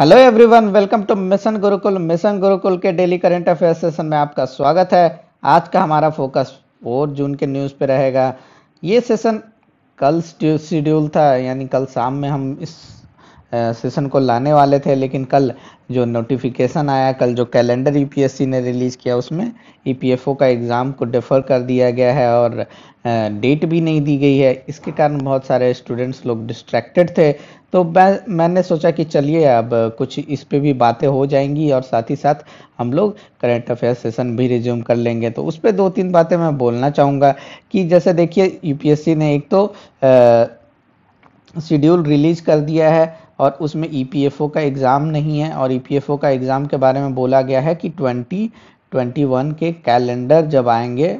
hello everyone welcome to mission Gurukul mission Gurukul के daily current affair session में आपका स्वागत है आज का हमारा फोकस 4 जून के न्यूज़ पे रहेगा ये सेशन कल शेड्यूल था यानी कल शाम में हम इस सेशन को लाने वाले थे लेकिन कल जो नोटिफिकेशन आया कल जो कैलेंडर ईपीएससी e ने रिलीज़ किया उसमें ईपीएफओ e का एग्ज़ाम को डिफ़र कर दिया गया है और डेट भी नहीं दी गई है इसके कारण बहुत सारे स्टूडेंट्स लोग डिस्ट्रैक्टेड थे तो मैं मैंने सोचा कि चलिए अब कुछ इस पे भी बातें हो जाएंगी और साथ ही साथ हम लोग करंट अफेयर सेशन भी रिज्यूम कर लेंगे तो उस पर दो तीन बातें मैं बोलना चाहूँगा कि जैसे देखिए यूपीएससी e ने एक तो शेड्यूल रिलीज कर दिया है और उसमें ई e का एग्ज़ाम नहीं है और ई e का एग्ज़ाम के बारे में बोला गया है कि 2021 के कैलेंडर जब आएंगे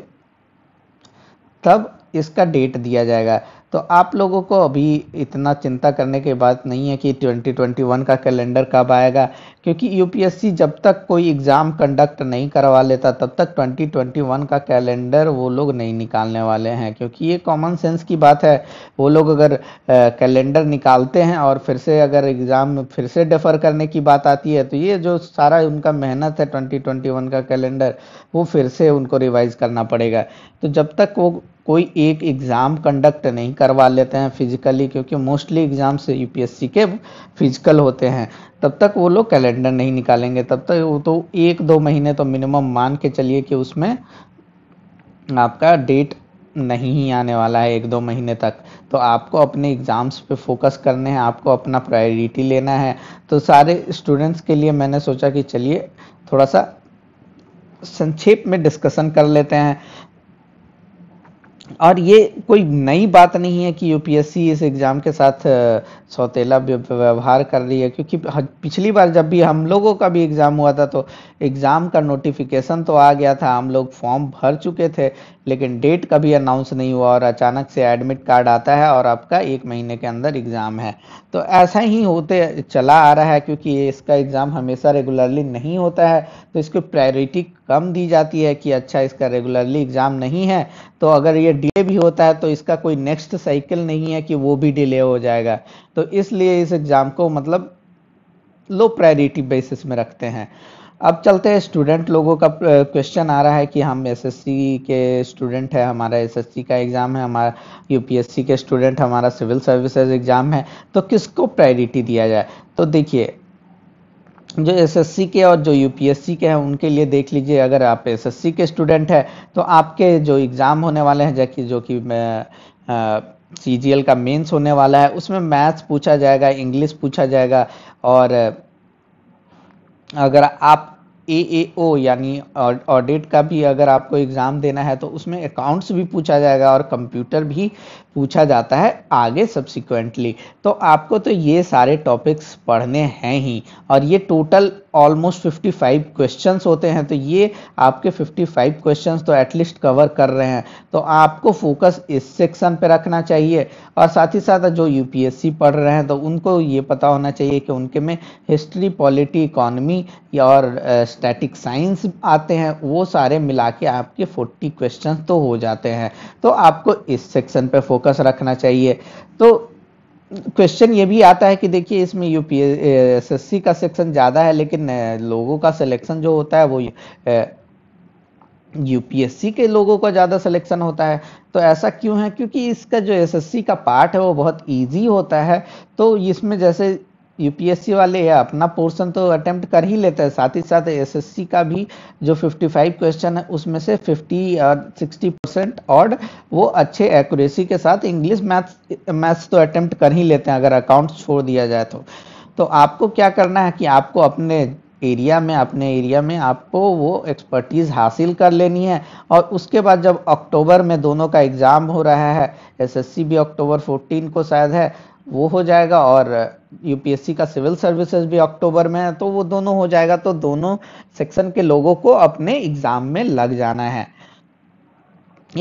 तब इसका डेट दिया जाएगा तो आप लोगों को अभी इतना चिंता करने की बात नहीं है कि 2021 का कैलेंडर कब आएगा क्योंकि यूपीएससी जब तक कोई एग्ज़ाम कंडक्ट नहीं करवा लेता तब तक 2021 का कैलेंडर वो लोग नहीं निकालने वाले हैं क्योंकि ये कॉमन सेंस की बात है वो लोग अगर कैलेंडर निकालते हैं और फिर से अगर एग्ज़ाम फिर से डेफर करने की बात आती है तो ये जो सारा उनका मेहनत है ट्वेंटी का कैलेंडर वो फिर से उनको रिवाइज़ करना पड़ेगा तो जब तक वो कोई एक एग्ज़ाम कंडक्ट नहीं करवा लेते हैं फिजिकली क्योंकि मोस्टली एग्ज़ाम से यूपीएससी के फिजिकल होते हैं तब तक वो लोग कैलेंडर नहीं निकालेंगे तब तक वो तो एक दो महीने तो मिनिमम मान के चलिए कि उसमें आपका डेट नहीं ही आने वाला है एक दो महीने तक तो आपको अपने एग्ज़ाम्स पे फोकस करने हैं आपको अपना प्रायोरिटी लेना है तो सारे स्टूडेंट्स के लिए मैंने सोचा कि चलिए थोड़ा सा संक्षेप में डिस्कशन कर लेते हैं और ये कोई नई बात नहीं है कि यूपीएससी इस एग्ज़ाम के साथ सौतेला व्यवहार कर रही है क्योंकि पिछली बार जब भी हम लोगों का भी एग्ज़ाम हुआ था तो एग्ज़ाम का नोटिफिकेशन तो आ गया था हम लोग फॉर्म भर चुके थे लेकिन डेट कभी अनाउंस नहीं हुआ और अचानक से एडमिट कार्ड आता है और आपका एक महीने के अंदर एग्ज़ाम है तो ऐसा ही होते चला आ रहा है क्योंकि इसका एग्ज़ाम हमेशा रेगुलरली नहीं होता है तो इसको प्रायोरिटी कम दी जाती है कि अच्छा इसका रेगुलरली एग्ज़ाम नहीं है तो अगर ये डिले भी होता है तो इसका कोई नेक्स्ट साइकिल नहीं है कि वो भी डिले हो जाएगा तो इसलिए इस एग्ज़ाम को मतलब लो प्रायोरिटी बेसिस में रखते हैं अब चलते हैं स्टूडेंट लोगों का क्वेश्चन आ रहा है कि हम एसएससी के स्टूडेंट है हमारा एसएससी का एग्ज़ाम है हमारा यूपीएससी के स्टूडेंट हमारा सिविल सर्विसेज एग्ज़ाम है तो किसको प्रायोरिटी दिया जाए तो देखिए जो एसएससी के और जो यूपीएससी के हैं उनके लिए देख लीजिए अगर आप एसएससी के स्टूडेंट हैं तो आपके जो एग्ज़ाम होने वाले हैं जैकि जो कि सी का मेन्स होने वाला है उसमें मैथ्स पूछा जाएगा इंग्लिश पूछा जाएगा और अगर आप ए यानी ऑडिट का भी अगर आपको एग्ज़ाम देना है तो उसमें अकाउंट्स भी पूछा जाएगा और कंप्यूटर भी पूछा जाता है आगे सब्सिक्वेंटली तो आपको तो ये सारे टॉपिक्स पढ़ने हैं ही और ये टोटल ऑलमोस्ट 55 क्वेश्चंस होते हैं तो ये आपके 55 क्वेश्चंस तो एटलीस्ट कवर कर रहे हैं तो आपको फोकस इस सेक्शन पे रखना चाहिए और साथ ही साथ जो यूपीएससी पढ़ रहे हैं तो उनको ये पता होना चाहिए कि उनके में हिस्ट्री पॉलिटी इकोनॉमी और स्टैटिक uh, साइंस आते हैं वो सारे मिला के आपके फोर्टी क्वेश्चन तो हो जाते हैं तो आपको इस सेक्शन पर फोकस रखना चाहिए तो क्वेश्चन ये भी आता है कि देखिए इसमें यूपीएसएससी का सेक्शन ज़्यादा है लेकिन लोगों का सिलेक्शन जो होता है वो यूपीएससी के लोगों का ज़्यादा सिलेक्शन होता है तो ऐसा क्यों है क्योंकि इसका जो एसएससी का पार्ट है वो बहुत इजी होता है तो इसमें जैसे यूपीएससी वाले अपना पोर्सन तो अटेम्प्ट कर ही लेते हैं साथ ही साथ एसएससी का भी जो 55 क्वेश्चन है उसमें से 50 और 60 परसेंट और वो अच्छे एक्यूरेसी के साथ इंग्लिश मैथ मैथ्स तो अटेम्प्ट कर ही लेते हैं अगर अकाउंट छोड़ दिया जाए तो तो आपको क्या करना है कि आपको अपने एरिया में अपने एरिया में आपको वो एक्सपर्टीज़ हासिल कर लेनी है और उसके बाद जब अक्टूबर में दोनों का एग्ज़ाम हो रहा है एसएससी भी अक्टूबर 14 को शायद है वो हो जाएगा और यूपीएससी का सिविल सर्विसेज भी अक्टूबर में है तो वो दोनों हो जाएगा तो दोनों सेक्शन के लोगों को अपने एग्जाम में लग जाना है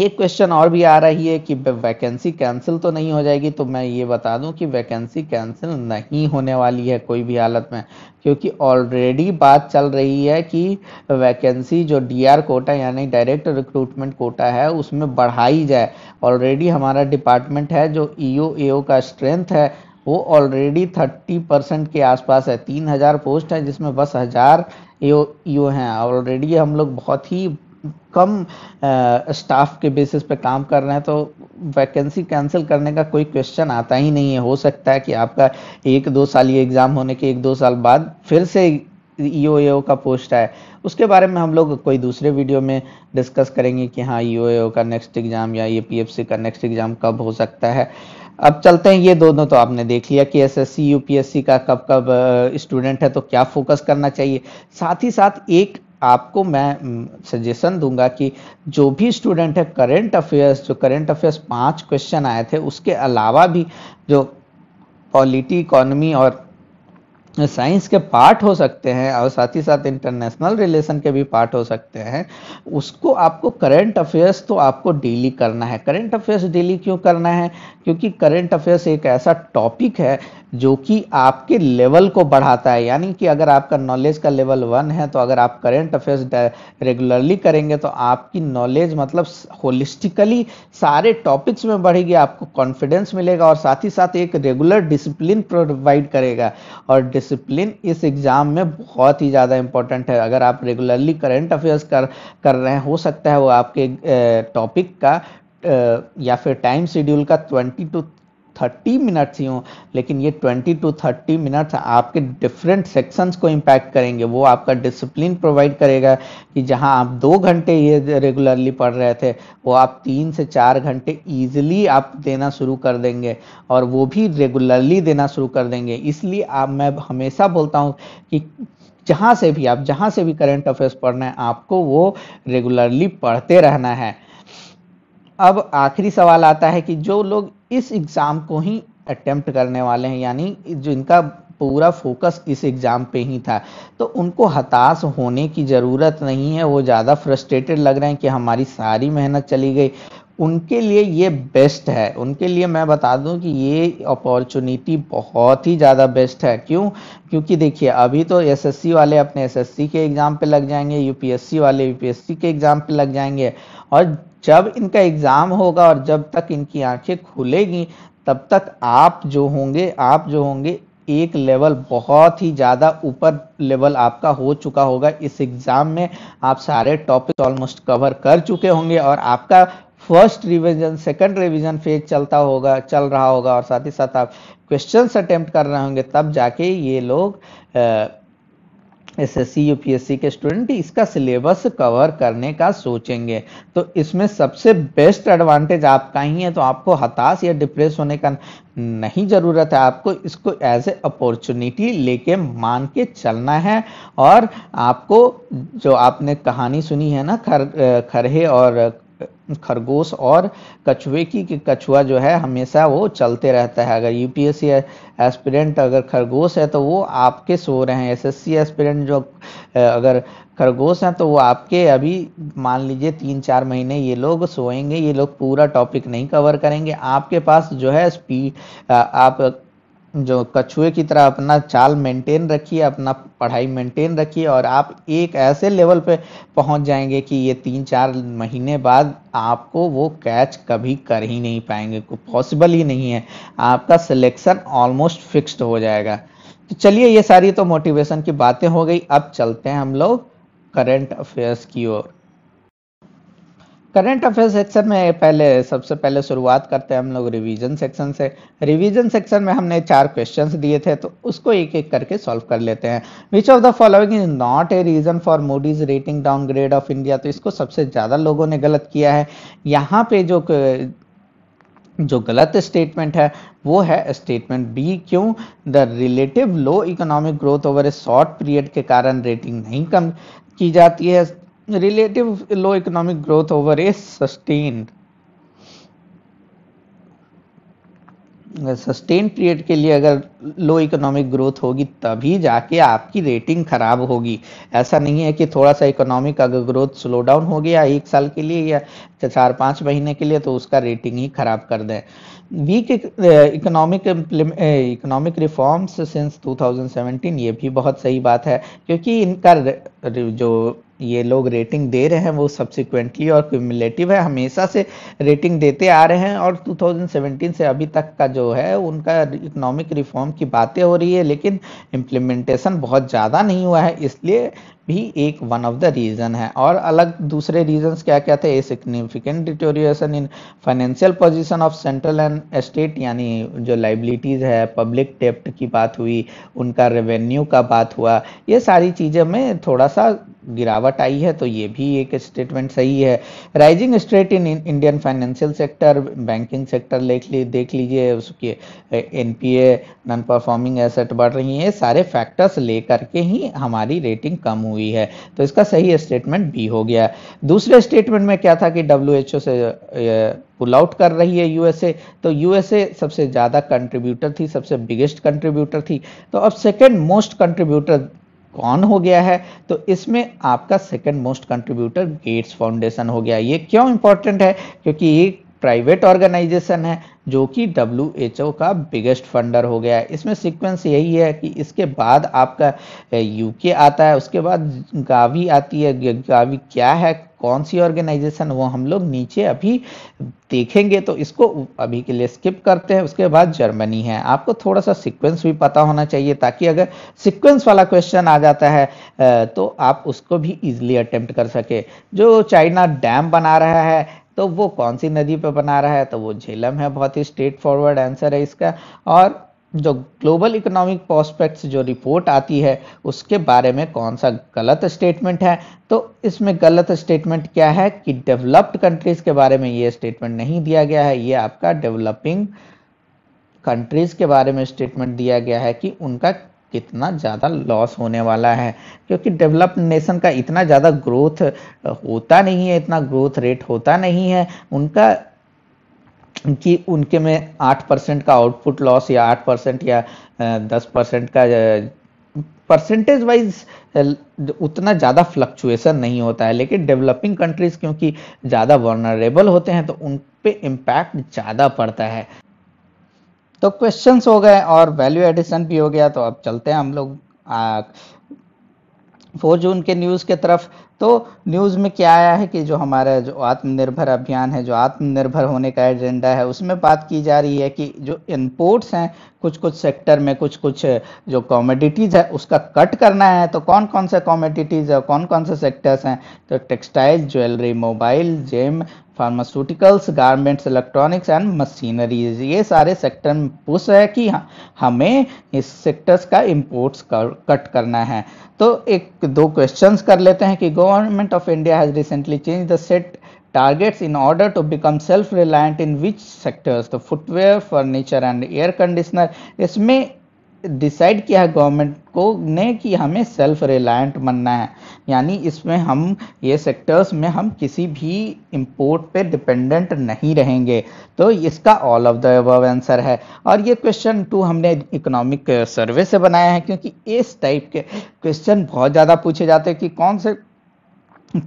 एक क्वेश्चन और भी आ रही है कि वैकेंसी कैंसिल तो नहीं हो जाएगी तो मैं ये बता दूं कि वैकेंसी कैंसिल नहीं होने वाली है कोई भी हालत में क्योंकि ऑलरेडी बात चल रही है कि वैकेंसी जो डीआर कोटा यानी डायरेक्ट रिक्रूटमेंट कोटा है उसमें बढ़ाई जाए ऑलरेडी हमारा डिपार्टमेंट है जो ईओ e एओ का स्ट्रेंथ है वो ऑलरेडी थर्टी परसेंट के आसपास है तीन हज़ार पोस्ट है जिसमें बस हज़ार यो e यो e हैं ऑलरेडी हम लोग बहुत ही कम स्टाफ के बेसिस पे काम कर रहे हैं तो वैकेंसी कैंसिल करने का कोई क्वेश्चन आता ही नहीं है हो सकता है कि आपका एक दो साल ये एग्ज़ाम होने के एक दो साल बाद फिर से ई e का पोस्ट आए उसके बारे में हम लोग कोई दूसरे वीडियो में डिस्कस करेंगे कि हाँ ई e का नेक्स्ट एग्ज़ाम या ए का नेक्स्ट एग्ज़ाम कब हो सकता है अब चलते हैं ये दोनों तो आपने देख लिया कि एस यूपीएससी का कब कब स्टूडेंट है तो क्या फोकस करना चाहिए साथ ही साथ एक आपको मैं सजेशन दूंगा कि जो भी स्टूडेंट है करेंट अफेयर्स जो करेंट अफेयर्स पांच क्वेश्चन आए थे उसके अलावा भी जो पॉलिटी इकोनॉमी और साइंस के पार्ट हो सकते हैं और साथ ही साथ इंटरनेशनल रिलेशन के भी पार्ट हो सकते हैं उसको आपको करंट अफेयर्स तो आपको डेली करना है करंट अफेयर्स डेली क्यों करना है क्योंकि करंट अफेयर्स एक ऐसा टॉपिक है जो कि आपके लेवल को बढ़ाता है यानी कि अगर आपका नॉलेज का लेवल वन है तो अगर आप करेंट अफेयर्स रेगुलरली करेंगे तो आपकी नॉलेज मतलब होलिस्टिकली सारे टॉपिक्स में बढ़ेगी आपको कॉन्फिडेंस मिलेगा और साथ ही साथ एक रेगुलर डिसिप्लिन प्रोवाइड करेगा और डिसिप्लिन इस एग्ज़ाम में बहुत ही ज़्यादा इंपॉर्टेंट है अगर आप रेगुलरली करेंट अफेयर्स कर कर रहे हैं हो सकता है वो आपके टॉपिक का या फिर टाइम शेड्यूल का ट्वेंटी टू थर्टी मिनट्स ही हों लेकिन ये ट्वेंटी टू थर्टी मिनट्स आपके डिफरेंट सेक्शंस को इम्पैक्ट करेंगे वो आपका डिसिप्लिन प्रोवाइड करेगा कि जहां आप दो घंटे ये रेगुलरली पढ़ रहे थे वो आप तीन से चार घंटे ईजिली आप देना शुरू कर देंगे और वो भी रेगुलरली देना शुरू कर देंगे इसलिए आप मैं हमेशा बोलता हूँ कि जहाँ से भी आप जहाँ से भी करेंट अफेयर्स पढ़ना है आपको वो रेगुलरली पढ़ते रहना है अब आखिरी सवाल आता है कि जो लोग इस एग्ज़ाम को ही अटेम्प्ट करने वाले हैं यानी जिनका पूरा फोकस इस एग्ज़ाम पे ही था तो उनको हताश होने की ज़रूरत नहीं है वो ज़्यादा फ्रस्ट्रेटेड लग रहे हैं कि हमारी सारी मेहनत चली गई उनके लिए ये बेस्ट है उनके लिए मैं बता दूं कि ये अपॉर्चुनिटी बहुत ही ज़्यादा बेस्ट है क्यों क्योंकि देखिए अभी तो एसएससी वाले अपने एसएससी के एग्ज़ाम पे लग जाएंगे यूपीएससी वाले यूपीएससी के एग्ज़ाम पे लग जाएंगे और जब इनका एग्ज़ाम होगा और जब तक इनकी आंखें खुलेगी तब तक आप जो होंगे आप जो होंगे एक लेवल बहुत ही ज़्यादा ऊपर लेवल आपका हो चुका होगा इस एग्ज़ाम में आप सारे टॉपिक ऑलमोस्ट कवर कर चुके होंगे और आपका first revision second revision phase चलता होगा चल रहा होगा और साथ ही साथ आप क्वेश्चंस अटेम्प्ट कर रहे होंगे तब जाके ये लोग आ, एसएससी यूपीएससी के स्टूडेंट इसका सिलेबस कवर करने का सोचेंगे तो इसमें सबसे बेस्ट एडवांटेज आपका ही है तो आपको हताश या डिप्रेस होने का नहीं ज़रूरत है आपको इसको एज ए अपॉर्चुनिटी लेके मान के चलना है और आपको जो आपने कहानी सुनी है ना खर खरहे और खरगोश और कछुए की कि कछुआ जो है हमेशा वो चलते रहता है अगर यूपीएससी एस्पिरेंट अगर खरगोश है तो वो आपके सो रहे हैं एसएससी एस्पिरेंट जो अगर खरगोश हैं तो वो आपके अभी मान लीजिए तीन चार महीने ये लोग सोएंगे ये लोग पूरा टॉपिक नहीं कवर करेंगे आपके पास जो है स्पीड आप जो कछुए की तरह अपना चाल मेंटेन रखिए अपना पढ़ाई मेंटेन रखिए और आप एक ऐसे लेवल पे पहुंच जाएंगे कि ये तीन चार महीने बाद आपको वो कैच कभी कर ही नहीं पाएंगे पॉसिबल ही नहीं है आपका सिलेक्शन ऑलमोस्ट फिक्स्ड हो जाएगा तो चलिए ये सारी तो मोटिवेशन की बातें हो गई अब चलते हैं हम लोग करंट अफेयर्स की ओर करंट अफेयर सेक्शन में पहले सबसे पहले शुरुआत करते हैं हम लोग रिवीजन सेक्शन से रिवीजन सेक्शन में हमने चार क्वेश्चंस दिए थे तो उसको एक एक करके सॉल्व कर लेते हैं which of the following is not a reason for Moody's rating downgrade of India तो इसको सबसे ज़्यादा लोगों ने गलत किया है यहाँ पे जो जो गलत स्टेटमेंट है वो है स्टेटमेंट बी क्यों the relative low economic growth over a short period के कारण रेटिंग नहीं कम की जाती है relative low economic growth over a sustained sustain period के लिए अगर लो इकोनॉमिक ग्रोथ होगी तभी जाके आपकी रेटिंग खराब होगी ऐसा नहीं है कि थोड़ा सा इकोनॉमिक अगर ग्रोथ स्लो डाउन हो गया एक साल के लिए या चार पाँच महीने के लिए तो उसका रेटिंग ही खराब कर दें weak economic economic reforms since 2017 ये भी बहुत सही बात है क्योंकि इनका जो ये लोग रेटिंग दे रहे हैं वो सब्सिक्वेंटली और क्यूमलेटिव है हमेशा से रेटिंग देते आ रहे हैं और 2017 से अभी तक का जो है उनका इकोनॉमिक रिफॉर्म की बातें हो रही है लेकिन इम्प्लीमेंटेशन बहुत ज़्यादा नहीं हुआ है इसलिए भी एक वन ऑफ द रीज़न है और अलग दूसरे रीजन क्या क्या थे a significant deterioration in financial position of central and state यानी जो लाइबिलिटीज़ है पब्लिक डेप्ट की बात हुई उनका रेवेन्यू का बात हुआ ये सारी चीज़ें में थोड़ा सा गिरावट आई है तो ये भी एक स्टेटमेंट सही है rising stress in Indian financial sector banking sector देख ली देख लीजिए उसके एनपीए नॉन परफॉर्मिंग एसेट बढ़ रही है सारे फैक्टर्स लेकर के ही हमारी रेटिंग कम हुई है तो इसका सही स्टेटमेंट बी हो गया दूसरे स्टेटमेंट में क्या था कि डब्ल्यू से पुल आउट कर रही है यूएसए तो यूएसए सबसे ज़्यादा कंट्रीब्यूटर थी सबसे बिगेस्ट कंट्रीब्यूटर थी तो अब सेकेंड मोस्ट कंट्रीब्यूटर कौन हो गया है तो इसमें आपका second most contributor Gates Foundation हो गया ये क्यों इंपॉर्टेंट है क्योंकि ये प्राइवेट ऑर्गेनाइजेशन है जो कि डब्ल्यू का बिगेस्ट फंडर हो गया है इसमें सीक्वेंस यही है कि इसके बाद आपका यूके आता है उसके बाद गावी आती है गावी क्या है कौन सी ऑर्गेनाइजेशन वो हम लोग नीचे अभी देखेंगे तो इसको अभी के लिए स्किप करते हैं उसके बाद जर्मनी है आपको थोड़ा सा सीक्वेंस भी पता होना चाहिए ताकि अगर सीक्वेंस वाला क्वेश्चन आ जाता है तो आप उसको भी इजिली अटेम्प्ट कर सके जो चाइना डैम बना रहा है तो वो कौन सी नदी पर बना रहा है तो वो झेलम है बहुत ही स्ट्रेट फॉरवर्ड आंसर है इसका और जो ग्लोबल इकोनॉमिक प्रोस्पेक्ट्स जो रिपोर्ट आती है उसके बारे में कौन सा गलत स्टेटमेंट है तो इसमें गलत स्टेटमेंट क्या है कि डेवलप्ड कंट्रीज के बारे में ये स्टेटमेंट नहीं दिया गया है ये आपका डेवलपिंग कंट्रीज के बारे में स्टेटमेंट दिया गया है कि उनका कितना ज़्यादा लॉस होने वाला है क्योंकि डेवलप्ड नेशन का इतना ज़्यादा ग्रोथ होता नहीं है इतना ग्रोथ रेट होता नहीं है उनका कि उनके में आठ परसेंट का आउटपुट लॉस या आठ परसेंट या दस परसेंट का परसेंटेज वाइज उतना ज़्यादा फ्लक्चुएसन नहीं होता है लेकिन डेवलपिंग कंट्रीज़ क्योंकि ज़्यादा वर्नरेबल होते हैं तो उन पे इम्पैक्ट ज़्यादा पड़ता है तो क्वेश्चंस हो गए और वैल्यू एडिशन भी हो गया तो अब चलते हैं हम लोग फोर जून के न्यूज़ के तरफ तो न्यूज़ में क्या आया है कि जो हमारा जो आत्मनिर्भर अभियान है जो आत्मनिर्भर होने का एजेंडा है उसमें बात की जा रही है कि जो इनपुट्स हैं कुछ कुछ सेक्टर में कुछ कुछ जो कॉमोडिटीज़ है उसका कट करना है तो कौन कौन से कॉमोडिटीज़ है कौन कौन से सेक्टर्स हैं तो textile jewellery mobile gem pharmaceuticals garments electronics and machineries ये सारे सेक्टर में पुश है कि हमें इस सेक्टर्स का इम्पोर्ट्स कर, कट करना है तो एक दो क्वेश्चंस कर लेते हैं कि government of India has recently change the set targets in order to become self reliant in which sectors तो footwear furniture and air conditioner इसमें डिसाइड किया है गवर्नमेंट को ने कि हमें सेल्फ रिलायंट बनना है यानी इसमें हम ये सेक्टर्स में हम किसी भी इंपोर्ट पे डिपेंडेंट नहीं रहेंगे तो इसका all of the above answer है और ये क्वेश्चन टू हमने इकोनॉमिक सर्वे से बनाया है क्योंकि इस टाइप के क्वेश्चन बहुत ज़्यादा पूछे जाते हैं कि कौन से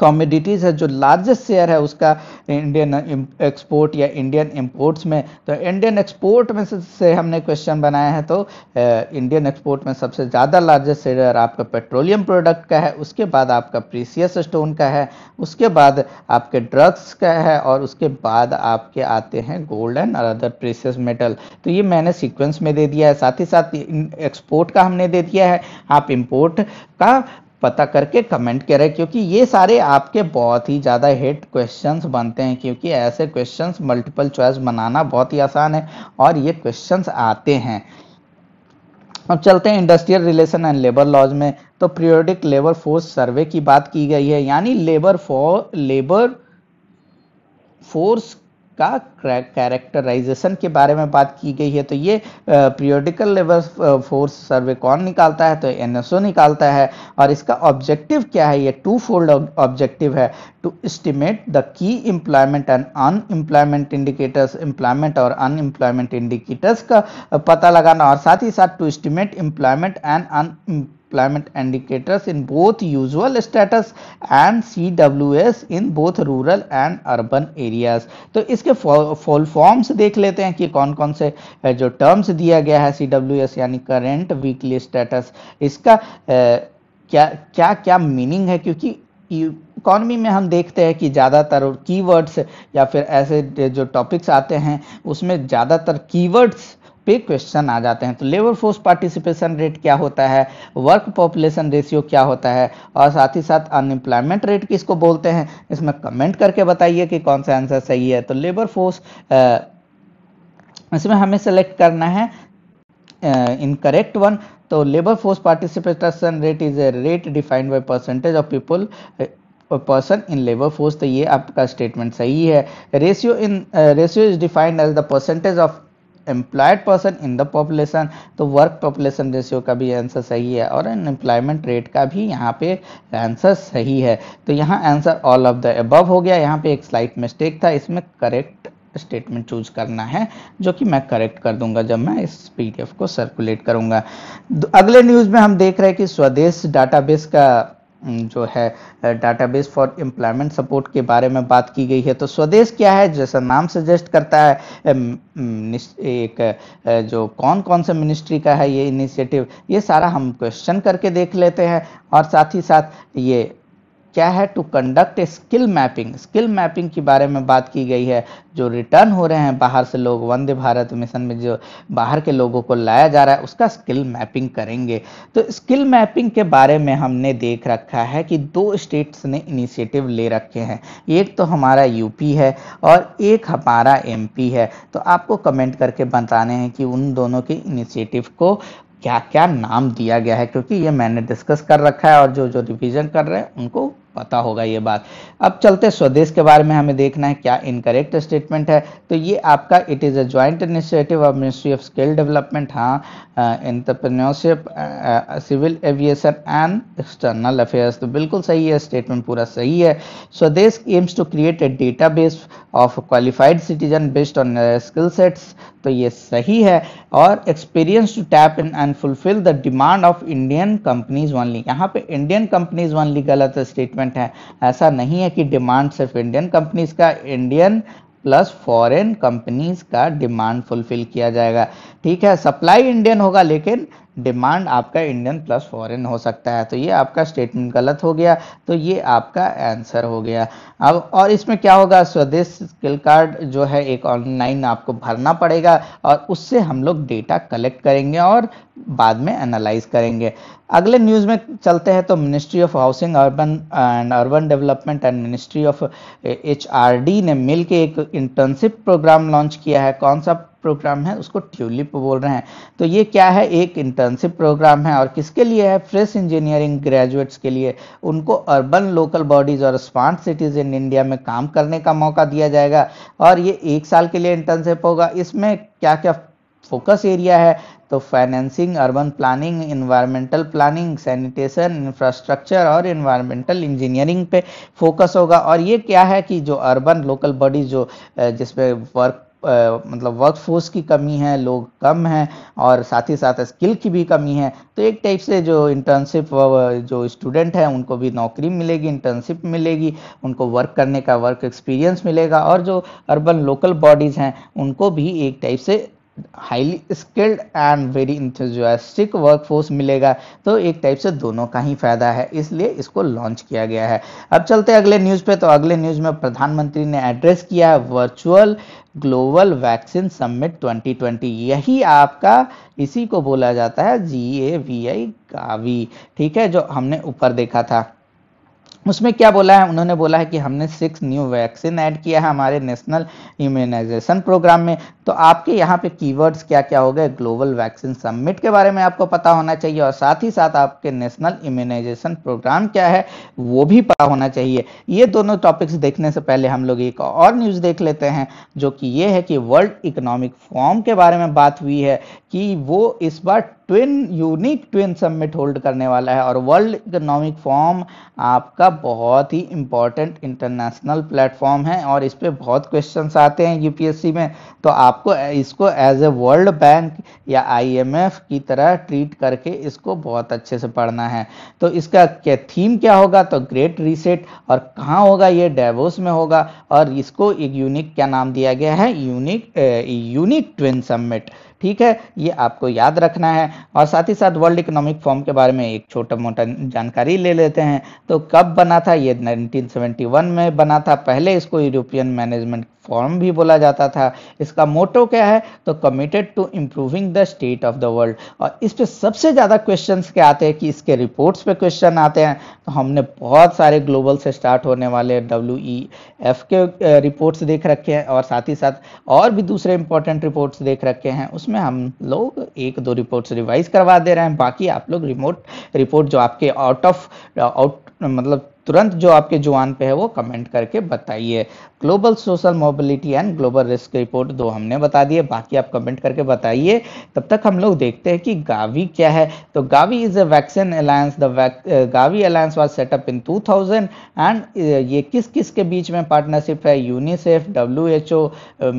कॉमोडिटीज़ है जो लार्जेस्ट शेयर है उसका इंडियन एक्सपोर्ट या इंडियन इंपोर्ट्स में तो इंडियन एक्सपोर्ट में से हमने क्वेश्चन बनाया है तो इंडियन एक्सपोर्ट में सबसे ज़्यादा लार्जेस्ट शेयर आपका पेट्रोलियम प्रोडक्ट का है उसके बाद आपका प्रीसियस स्टोन का है उसके बाद आपके ड्रग्स का है और उसके बाद आपके आते हैं gold and other precious metal तो ये मैंने सिक्वेंस में दे दिया है साथ ही साथ एक्सपोर्ट का हमने दे दिया है आप इम्पोर्ट का पता करके कमेंट करें क्योंकि ये सारे आपके बहुत ही ज़्यादा हिट क्वेश्चंस बनते हैं क्योंकि ऐसे क्वेश्चंस मल्टीपल चॉइस बनाना बहुत ही आसान है और ये क्वेश्चंस आते हैं अब चलते हैं industrial relation and labour laws में तो पीरियोडिक लेबर फोर्स सर्वे की बात की गई है यानी लेबर फॉर लेबर फोर्स का कैरेक्टराइजेशन के बारे में बात की गई है तो ये पीरियोडिकल लेवल फोर्स सर्वे कौन निकालता है तो एनएसओ निकालता है और इसका ऑब्जेक्टिव क्या है ये टू फोल्ड ऑब्जेक्टिव है to estimate the key employment and unemployment indicators employment और अनएम्प्लॉयमेंट इंडिकेटर्स का पता लगाना और साथ ही साथ टू एस्टिमेट एम्प्लॉयमेंट एंड अन employment indicators in both usual status and CWS in both rural and urban areas तो इसके फुल फॉर्म्स देख लेते हैं कि कौन कौन से जो टर्म्स दिया गया है CWS यानी करेंट वीकली स्टेटस इसका आ, क्या क्या क्या मीनिंग है क्योंकि इकॉनमी में हम देखते हैं कि ज़्यादातर कीवर्ड्स या फिर ऐसे जो टॉपिक्स आते हैं उसमें ज़्यादातर कीवर्ड्स पे क्वेश्चन आ जाते हैं तो लेबर फोर्स पार्टिसिपेशन रेट क्या होता है वर्क पॉपुलेशन रेशियो क्या होता है और साथ ही साथ अनएम्प्लॉयमेंट रेट किसको बोलते हैं इसमें कमेंट करके बताइए कि कौन सा आंसर सही है तो लेबर फोर्स इसमें हमें सेलेक्ट करना है इन करेक्ट वन तो labour force participation rate is a rate defined by percentage of people person in labour force तो ये आपका स्टेटमेंट सही है ratio in ratio is defined as the percentage of employed person in the population तो work population ratio का भी answer सही है और अनएम्प्लॉयमेंट रेट का भी यहाँ पे आंसर सही है तो यहाँ answer all of the above हो गया यहाँ पे एक स्लाइट मिस्टेक था इसमें करेक्ट स्टेटमेंट चूज करना है जो कि मैं करेक्ट कर दूंगा जब मैं इस पीडीएफ को सर्कुलेट करूंगा अगले न्यूज़ में हम देख रहे हैं कि स्वदेश डाटाबेस का जो है डाटाबेस फॉर एम्प्लॉयमेंट सपोर्ट के बारे में बात की गई है तो स्वदेश क्या है जैसा नाम सजेस्ट करता है एक जो कौन कौन से मिनिस्ट्री का है ये इनिशिएटिव ये सारा हम क्वेश्चन करके देख लेते हैं और साथ ही साथ ये क्या है to conduct a skill mapping skill mapping के बारे में बात की गई है जो रिटर्न हो रहे हैं बाहर से लोग वंदे भारत मिशन में जो बाहर के लोगों को लाया जा रहा है उसका स्किल मैपिंग करेंगे तो स्किल मैपिंग के बारे में हमने देख रखा है कि दो स्टेट्स ने इनिशिएटिव ले रखे हैं एक तो हमारा यूपी है और एक हमारा एमपी है तो आपको कमेंट करके बताने हैं कि उन दोनों के इनिशिएटिव को क्या क्या नाम दिया गया है क्योंकि ये मैंने डिस्कस कर रखा है और जो जो रिविजन कर रहे हैं उनको पता होगा ये बात अब चलते स्वदेश के बारे में हमें देखना है क्या इनकरेक्ट स्टेटमेंट है तो ये आपका इट इज़ हाँ, a joint initiative of ministry of skill development हाँ entrepreneurship civil aviation and external affairs तो बिल्कुल सही है स्टेटमेंट पूरा सही है SWADES aims to create a data of qualified citizen based on skill sets तो ये सही है और experience to tap in and fulfil the demand of Indian companies only यहाँ पे इंडियन कंपनीज वनली गलत स्टेटमेंट है ऐसा नहीं है कि डिमांड सिर्फ इंडियन कंपनीज का इंडियन प्लस फॉरेन कंपनीज का डिमांड फुलफिल किया जाएगा ठीक है सप्लाई इंडियन होगा लेकिन डिमांड आपका इंडियन प्लस फॉरेन हो सकता है तो ये आपका स्टेटमेंट गलत हो गया तो ये आपका आंसर हो गया अब और इसमें क्या होगा स्वदेश स्किल कार्ड जो है एक ऑनलाइन आपको भरना पड़ेगा और उससे हम लोग डेटा कलेक्ट करेंगे और बाद में एनालाइज करेंगे अगले न्यूज़ में चलते हैं तो ministry of housing urban and urban development and ministry of H ने मिल के एक इंटर्नशिप प्रोग्राम लॉन्च किया है कौन सा प्रोग्राम है उसको ट्यूलिप बोल रहे हैं तो ये क्या है एक इंटर्नशिप प्रोग्राम है और किसके लिए है फ्रेश इंजीनियरिंग ग्रेजुएट्स के लिए उनको अर्बन लोकल बॉडीज और स्मार्ट सिटीज इन इंडिया में काम करने का मौका दिया जाएगा और ये एक साल के लिए इंटर्नशिप होगा इसमें क्या क्या फोकस एरिया है तो financing urban planning environmental planning sanitation infrastructure और इन्वायरमेंटल इंजीनियरिंग पे फोकस होगा और ये क्या है कि जो अर्बन लोकल बॉडीज जो जिसपे वर्क मतलब वर्क फोर्स की कमी है लोग कम हैं और साथ ही साथ स्किल की भी कमी है तो एक टाइप से जो इंटर्नशिप जो स्टूडेंट हैं उनको भी नौकरी मिलेगी इंटर्नशिप मिलेगी उनको वर्क करने का वर्क एक्सपीरियंस मिलेगा और जो अर्बन लोकल बॉडीज़ हैं उनको भी एक टाइप से highly skilled and very enthusiastic workforce मिलेगा तो एक टाइप से दोनों का ही फायदा है इसलिए इसको लॉन्च किया गया है अब चलते हैं अगले न्यूज़ पे तो अगले न्यूज़ में प्रधानमंत्री ने एड्रेस किया है वर्चुअल ग्लोबल वैक्सीन समिट 2020 यही आपका इसी को बोला जाता है जी ए वी आई गावी ठीक है जो हमने ऊपर देखा था उसमें क्या बोला है उन्होंने बोला है कि हमने सिक्स न्यू वैक्सीन ऐड किया है हमारे नेशनल इम्यूनाइजेशन प्रोग्राम में तो आपके यहाँ पे कीवर्ड्स क्या क्या हो गए ग्लोबल वैक्सीन सबमिट के बारे में आपको पता होना चाहिए और साथ ही साथ आपके नेशनल इम्यूनाइजेशन प्रोग्राम क्या है वो भी पता होना चाहिए ये दोनों टॉपिक्स देखने से पहले हम लोग एक और न्यूज़ देख लेते हैं जो कि ये है कि वर्ल्ड इकोनॉमिक फॉर्म के बारे में बात हुई है कि वो इस बार twin unique twin summit hold करने वाला है और वर्ल्ड इकोनॉमिक फॉर्म आपका बहुत ही इम्पॉर्टेंट इंटरनेशनल प्लेटफॉर्म है और इस पर बहुत क्वेश्चन आते हैं यूपीएससी में तो आपको इसको एज ए वर्ल्ड बैंक या आईएमएफ की तरह ट्रीट करके इसको बहुत अच्छे से पढ़ना है तो इसका क्या थीम क्या होगा तो ग्रेट रीसेट और कहाँ होगा ये डेवोस में होगा और इसको एक यूनिक क्या नाम दिया गया है यूनिक यूनिक ट्विन सबमिट ठीक है ये आपको याद रखना है और साथ ही साथ वर्ल्ड इकोनॉमिक फॉर्म के बारे में एक छोटा मोटा जानकारी ले लेते हैं तो कब बना था ये 1971 में बना था पहले इसको यूरोपियन मैनेजमेंट फॉर्म भी बोला जाता था इसका मोटो क्या है तो committed to improving the state of the world और इस पे सबसे ज़्यादा क्वेश्चंस क्या आते हैं कि इसके रिपोर्ट्स पे क्वेश्चन आते हैं तो हमने बहुत सारे ग्लोबल से स्टार्ट होने वाले डब्ल्यू ई एफ के रिपोर्ट्स देख रखे हैं और साथ ही साथ और भी दूसरे इंपॉर्टेंट रिपोर्ट्स देख रखे हैं उस उसमें हम लोग एक दो रिपोर्ट्स रिवाइज करवा दे रहे हैं बाकी आप लोग रिमोट रिपोर्ट जो आपके आउट ऑफ आउट मतलब तुरंत जो आपके जुआन पे है वो कमेंट करके बताइए global social mobility and global risk report दो हमने बता दिए बाकी आप कमेंट करके बताइए तब तक हम लोग देखते हैं कि गावी क्या है तो Gavi is a vaccine alliance the Gavi alliance was set up in 2000 and ये किस किस के बीच में पार्टनरशिप है UNICEF W H O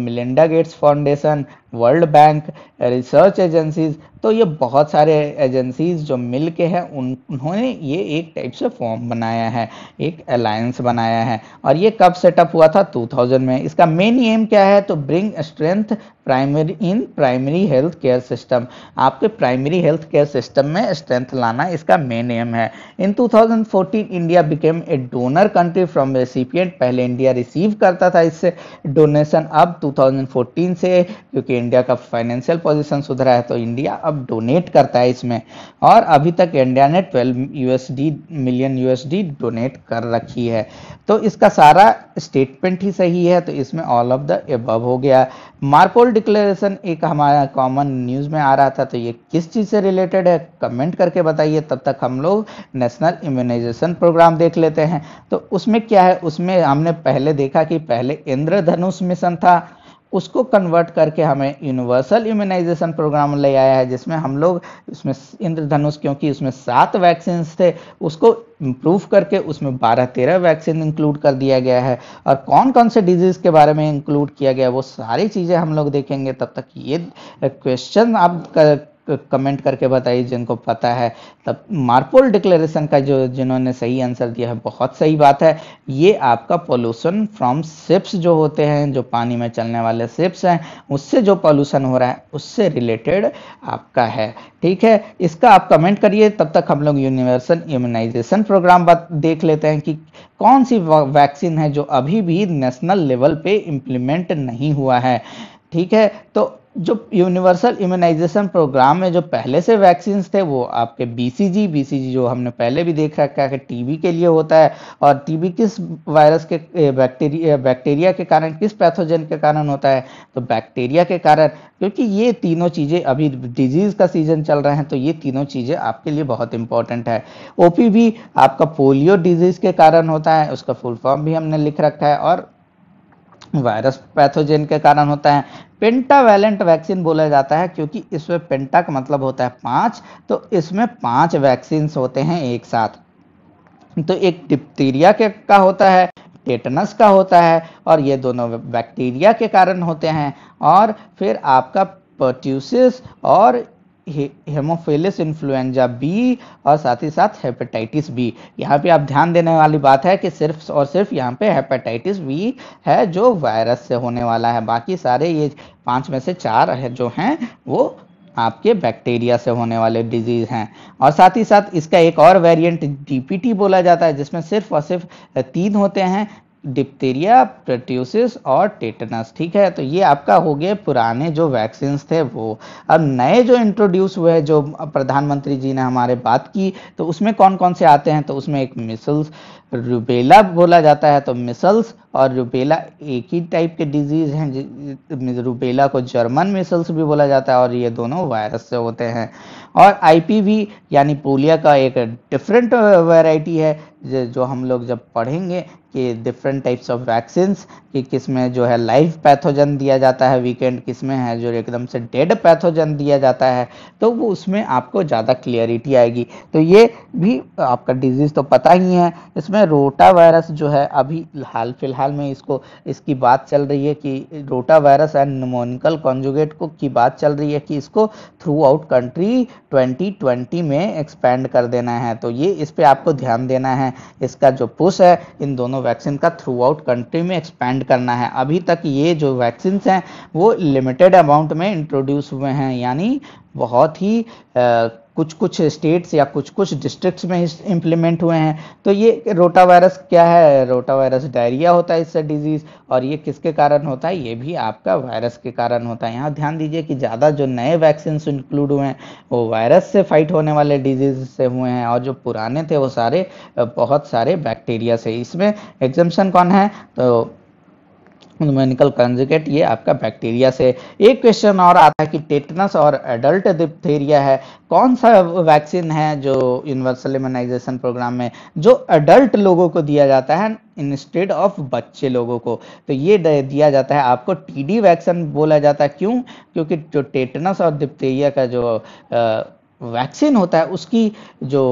Melinda Gates Foundation World Bank research agencies तो ये बहुत सारे एजेंसीज जो मिल के हैं उन उन्होंने ये एक टाइप से फॉर्म बनाया है एक अलायंस बनाया है और ये कब सेटअप हुआ था 2000 में इसका मेन एम क्या है तो bring strength primary in primary health care system आपके प्राइमरी हेल्थ केयर सिस्टम में स्ट्रेंथ लाना इसका मेन एम है in 2014 India became a donor country from recipient पहले इंडिया रिसीव करता था इससे डोनेशन अब 2014 से क्योंकि इंडिया का फाइनेंशियल पोजिशन सुधरा है तो इंडिया अब डोनेट करता है इसमें और अभी तक इंडिया ने twelve USD million USD donate कर रखी है तो इसका सारा स्टेटमेंट ही सही है तो इसमें ऑल ऑफ द एबव हो गया मार्पोल डिक्लेरेशन एक हमारा कॉमन न्यूज़ में आ रहा था तो ये किस चीज़ से रिलेटेड है कमेंट करके बताइए तब तक हम लोग नेशनल इम्यूनाइजेशन प्रोग्राम देख लेते हैं तो उसमें क्या है उसमें हमने पहले देखा कि पहले इंद्रधनुष मिशन था उसको कन्वर्ट करके हमें यूनिवर्सल इम्यूनाइजेशन प्रोग्राम ले आया है जिसमें हम लोग उसमें इंद्रधनुष क्योंकि उसमें सात वैक्सीन थे उसको इम्प्रूव करके उसमें बारह तेरह वैक्सीन इंक्लूड कर दिया गया है और कौन कौन से डिजीज के बारे में इंक्लूड किया गया वो सारी चीज़ें हम लोग देखेंगे तब तक ये क्वेश्चन आप कमेंट करके बताइए जिनको पता है तब मार्पोल डिक्लेरेशन का जो जिन्होंने सही आंसर दिया है बहुत सही बात है ये आपका पोल्यूशन फ्रॉम सिप्स जो होते हैं जो पानी में चलने वाले सिप्स हैं उससे जो पोल्यूशन हो रहा है उससे रिलेटेड आपका है ठीक है इसका आप कमेंट करिए तब तक हम लोग यूनिवर्सल इम्यूनाइजेशन प्रोग्राम देख लेते हैं कि कौन सी वैक्सीन है जो अभी भी नेशनल लेवल पे इम्प्लीमेंट नहीं हुआ है ठीक है तो जो यूनिवर्सल इम्यूनाइजेशन प्रोग्राम में जो पहले से वैक्सीन थे वो आपके बीसीजी बीसीजी जो हमने पहले भी देख रखा है कि टीबी के लिए होता है और टीबी किस वायरस के बैक्टीरिया बैक्टीरिया के कारण किस पैथोजन के कारण होता है तो बैक्टीरिया के कारण क्योंकि ये तीनों चीज़ें अभी डिजीज़ का सीजन चल रहा है तो ये तीनों चीज़ें आपके लिए बहुत इंपॉर्टेंट है ओ आपका पोलियो डिजीज़ के कारण होता है उसका फुल फॉर्म भी हमने लिख रखा है और वायरस पैथोजेन के कारण होता है पेंटावैलेंट वैक्सीन बोला जाता है क्योंकि इसमें पेंटा का मतलब होता है पांच तो इसमें पांच वैक्सीन होते हैं एक साथ तो एक डिप्टीरिया के का होता है टेटनस का होता है और ये दोनों बैक्टीरिया के कारण होते हैं और फिर आपका पर्ट्यूसिस और हेमोफेलिस इन्फ्लुएंजा बी और साथ ही साथ हेपेटाइटिस बी यहाँ पे आप ध्यान देने वाली बात है कि सिर्फ और सिर्फ यहाँ पे हेपेटाइटिस बी है जो वायरस से होने वाला है बाकी सारे ये पांच में से चार है जो हैं वो आपके बैक्टीरिया से होने वाले डिजीज हैं और साथ ही साथ इसका एक और वेरिएंट डीपीटी बोला जाता है जिसमें सिर्फ और सिर्फ तीन होते हैं डिप्टीरिया प्रोट्यूसिस और टेटनस ठीक है तो ये आपका हो गया पुराने जो वैक्सीन थे वो अब नए जो इंट्रोड्यूस हुए जो प्रधानमंत्री जी ने हमारे बात की तो उसमें कौन कौन से आते हैं तो उसमें एक मिसल्स रुबेला बोला जाता है तो मिसल्स और रुबेला एक ही टाइप के डिजीज हैं रुबेला को जर्मन मिसल्स भी बोला जाता है और ये दोनों वायरस से होते हैं और आईपीवी यानी पोलिया का एक डिफरेंट वैरायटी है जो हम लोग जब पढ़ेंगे कि डिफरेंट टाइप्स ऑफ वैक्सीन्स कि किस में जो है लाइव पैथोजन दिया जाता है वीकेंड किस में है जो एकदम से डेड पैथोजन दिया जाता है तो वो उसमें आपको ज़्यादा क्लियरिटी आएगी तो ये भी आपका डिजीज़ तो पता ही है इसमें रोटा वायरस जो है अभी हाल फिलहाल में इसको इसकी बात चल रही है कि रोटा वायरस एंड नमोनिकल कॉन्जुगेट को की बात चल रही है कि इसको थ्रू आउट कंट्री ट्वेंटी में एक्सपैंड कर देना है तो ये इस पर आपको ध्यान देना है इसका जो पुश है इन दोनों वैक्सीन का थ्रू आउट कंट्री में एक्सपेंड करना है अभी तक ये जो वैक्सीन हैं वो लिमिटेड अमाउंट में इंट्रोड्यूस हुए हैं यानी बहुत ही कुछ कुछ स्टेट्स या कुछ कुछ डिस्ट्रिक्ट्स में इम्प्लीमेंट हुए हैं तो ये रोटा वायरस क्या है रोटा वायरस डायरिया होता है इससे डिजीज़ और ये किसके कारण होता है ये भी आपका वायरस के कारण होता है यहाँ ध्यान दीजिए कि ज़्यादा जो नए वैक्सीन इंक्लूड हुए हैं वो वायरस से फाइट होने वाले डिजीज से हुए हैं और जो पुराने थे वो सारे बहुत सारे बैक्टीरिया से इसमें एग्जम्पन कौन है तो न्यूमेरिकल कंजुगेट ये आपका बैक्टीरिया से एक क्वेश्चन और आता है कि टेटनस और एडल्ट डिप्थेरिया है कौन सा वैक्सीन है जो यूनिवर्सल इम्यूनाइजेशन प्रोग्राम में जो अडल्ट लोगों को दिया जाता है इंस्टेड ऑफ बच्चे लोगों को तो ये दिया जाता है आपको टीडी वैक्सीन बोला जाता है क्यों क्योंकि जो टेटनस और डिप्थेरिया का जो वैक्सीन होता है उसकी जो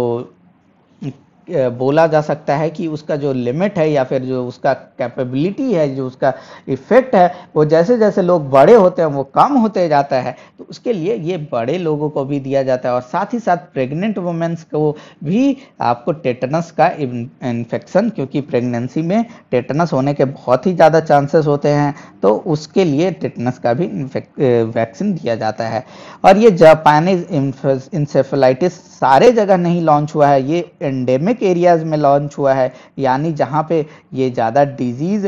बोला जा सकता है कि उसका जो लिमिट है या फिर जो उसका कैपेबिलिटी है जो उसका इफेक्ट है वो जैसे जैसे लोग बड़े होते हैं वो कम होते जाता है तो उसके लिए ये बड़े लोगों को भी दिया जाता है और साथ ही साथ प्रेग्नेंट वुमेंस को भी आपको टेटनस का इन्फेक्शन क्योंकि प्रेगनेंसी में टेटनस होने के बहुत ही ज़्यादा चांसेस होते हैं तो उसके लिए टेटनस का भी वैक्सीन दिया जाता है और ये जापानीज इंसेफेलाइटिस सारे जगह नहीं लॉन्च हुआ है ये एंडेमिक एंडेमिक एरियाज में लॉन्च हुआ है यानी जहाँ पे ये ज़्यादा डिजीज़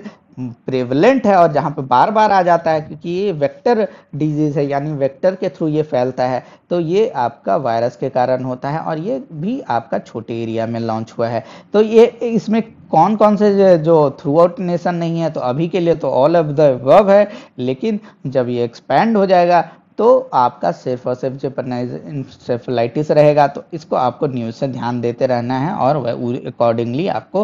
प्रेवलेंट है और जहाँ पे बार बार आ जाता है क्योंकि ये वेक्टर डिजीज़ है यानी वेक्टर के थ्रू ये फैलता है तो ये आपका वायरस के कारण होता है और ये भी आपका छोटे एरिया में लॉन्च हुआ है तो ये इसमें कौन कौन से जो थ्रू आउट नेशन नहीं है तो अभी के लिए तो ऑल ऑफ द वर्ब है लेकिन जब ये एक्सपैंड हो जाएगा तो आपका सिर्फ और सिर्फ जो सेफलाइटिस रहेगा तो इसको आपको न्यूज से ध्यान देते रहना है और वह अकॉर्डिंगली आपको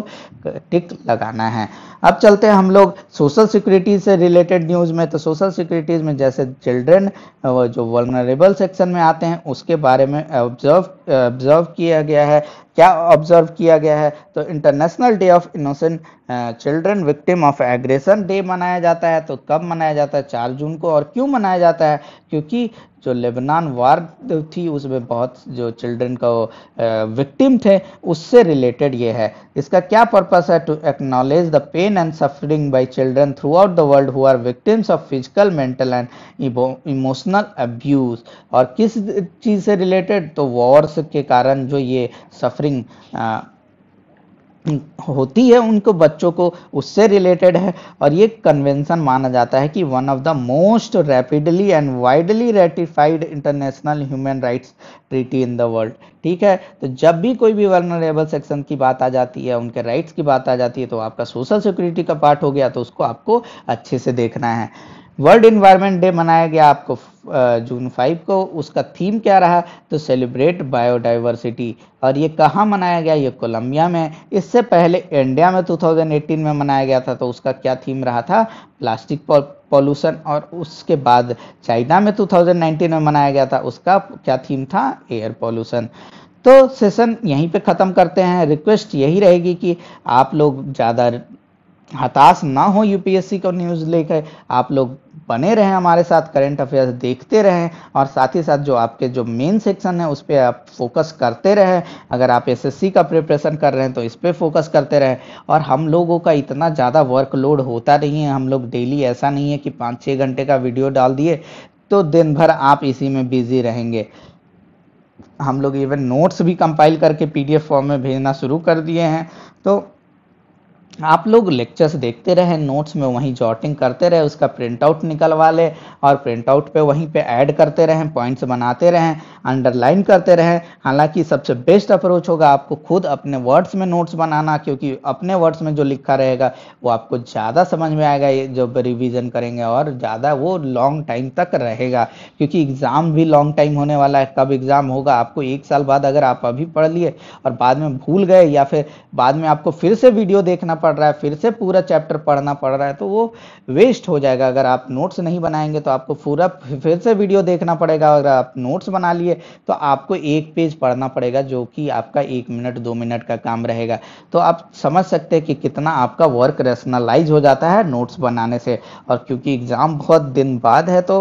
टिक लगाना है अब चलते हैं हम लोग सोशल सिक्योरिटी से रिलेटेड न्यूज़ में तो सोशल सिक्योरिटीज में जैसे चिल्ड्रन जो वर्नरेबल सेक्शन में आते हैं उसके बारे में ऑब्जर्व ऑब्जर्व किया गया है क्या ऑब्जर्व किया गया है तो international day of innocent children victim of aggression day मनाया जाता है तो कब मनाया जाता है चार जून को और क्यों मनाया जाता है क्योंकि जो लेबनान वार थी उसमें बहुत जो चिल्ड्रन का विक्टिम थे उससे रिलेटेड ये है इसका क्या पर्पस है to acknowledge the pain and suffering by children throughout the world who are victims of physical mental and emotional abuse और किस चीज़ से रिलेटेड तो वॉर्स के कारण जो ये सफरिंग होती है उनको बच्चों को उससे रिलेटेड है और ये कन्वेंशन माना जाता है कि one of the most rapidly and widely ratified international human rights treaty in the world ठीक है तो जब भी कोई भी वर्नरेबल सेक्शन की बात आ जाती है उनके राइट्स की बात आ जाती है तो आपका सोशल सिक्योरिटी का पार्ट हो गया तो उसको आपको अच्छे से देखना है वर्ल्ड इन्वायरमेंट डे मनाया गया आपको जून फाइव को उसका थीम क्या रहा तो सेलिब्रेट बायोडाइवर्सिटी और ये कहाँ मनाया गया ये कोलंबिया में इससे पहले इंडिया में 2018 में मनाया गया था तो उसका क्या थीम रहा था प्लास्टिक पॉल्यूशन और उसके बाद चाइना में 2019 में मनाया गया था उसका क्या थीम था एयर पॉल्यूशन तो सेशन यहीं पे ख़त्म करते हैं रिक्वेस्ट यही रहेगी कि आप लोग ज़्यादा हताश ना हो यूपीएससी को न्यूज़ लेकर आप लोग बने रहें हमारे साथ करंट अफेयर्स देखते रहें और साथ ही साथ जो आपके जो मेन सेक्शन है उस पर आप फोकस करते रहें अगर आप एसएससी का प्रिपरेशन कर रहे हैं तो इस पर फोकस करते रहें और हम लोगों का इतना ज़्यादा वर्कलोड होता नहीं है हम लोग डेली ऐसा नहीं है कि पाँच छः घंटे का वीडियो डाल दिए तो दिन भर आप इसी में बिजी रहेंगे हम लोग इवन नोट्स भी कंपाइल करके पीडीएफ फॉर्म में भेजना शुरू कर दिए हैं तो आप लोग लेक्चर्स देखते रहे नोट्स में वहीं जॉटिंग करते रहे उसका प्रिंट आउट निकलवा ले और प्रिंट आउट पे वहीं पे ऐड करते रहें पॉइंट्स बनाते रहें अंडरलाइन करते रहें हालांकि सबसे बेस्ट अप्रोच होगा आपको खुद अपने वर्ड्स में नोट्स बनाना क्योंकि अपने वर्ड्स में जो लिखा रहेगा वो आपको ज़्यादा समझ में आएगा जब रिविज़न करेंगे और ज़्यादा वो लॉन्ग टाइम तक रहेगा क्योंकि एग्ज़ाम भी लॉन्ग टाइम होने वाला है कब एग्ज़ाम होगा आपको एक साल बाद अगर आप अभी पढ़ लिए और बाद में भूल गए या फिर बाद में आपको फिर से वीडियो देखना पड़ रहा है फिर से पूरा चैप्टर पढ़ना पड़ रहा है तो वो वेस्ट हो जाएगा अगर आप नोट्स नहीं बनाएंगे तो आपको पूरा फिर से वीडियो देखना पड़ेगा अगर आप नोट्स बना लिए तो आपको एक पेज पढ़ना पड़ेगा जो कि आपका एक मिनट दो मिनट का काम रहेगा तो आप समझ सकते हैं कि कितना आपका वर्क रेशनलाइज हो जाता है नोट्स बनाने से और क्योंकि एग्ज़ाम बहुत दिन बाद है तो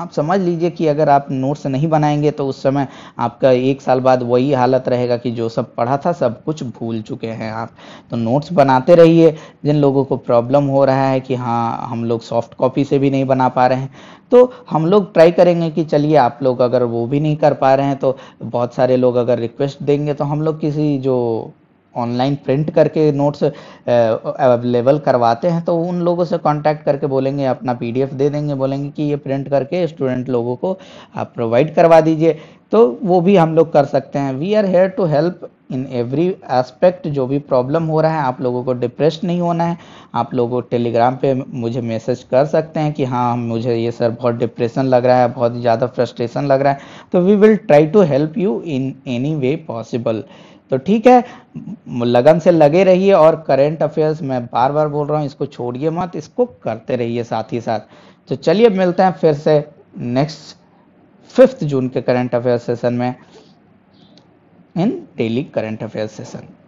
आप समझ लीजिए कि अगर आप नोट्स नहीं बनाएंगे तो उस समय आपका एक साल बाद वही हालत रहेगा कि जो सब पढ़ा था सब कुछ भूल चुके हैं आप तो नोट्स बनाते रहिए जिन लोगों को प्रॉब्लम हो रहा है कि हाँ हम लोग सॉफ्ट कॉपी से भी नहीं बना पा रहे हैं तो हम लोग ट्राई करेंगे कि चलिए आप लोग अगर वो भी नहीं कर पा रहे हैं तो बहुत सारे लोग अगर रिक्वेस्ट देंगे तो हम लोग किसी जो ऑनलाइन प्रिंट करके नोट्स अवेलेबल करवाते हैं तो उन लोगों से कांटेक्ट करके बोलेंगे अपना पीडीएफ दे देंगे बोलेंगे कि ये प्रिंट करके स्टूडेंट लोगों को आप प्रोवाइड करवा दीजिए तो वो भी हम लोग कर सकते हैं we are here to help in every aspect जो भी प्रॉब्लम हो रहा है आप लोगों को डिप्रेस नहीं होना है आप लोगों टेलीग्राम पे मुझे मैसेज कर सकते हैं कि हाँ मुझे ये सर बहुत डिप्रेशन लग रहा है बहुत ज़्यादा फ्रस्ट्रेशन लग रहा है तो we will try to help you in any way possible तो ठीक है लगन से लगे रहिए और करेंट अफेयर्स मैं बार बार बोल रहा हूँ इसको छोड़िए मत इसको करते रहिए साथ ही साथ तो चलिए मिलते हैं फिर से नेक्स्ट फिफ्थ जून के करंट अफेयर सेशन में in daily current affairs session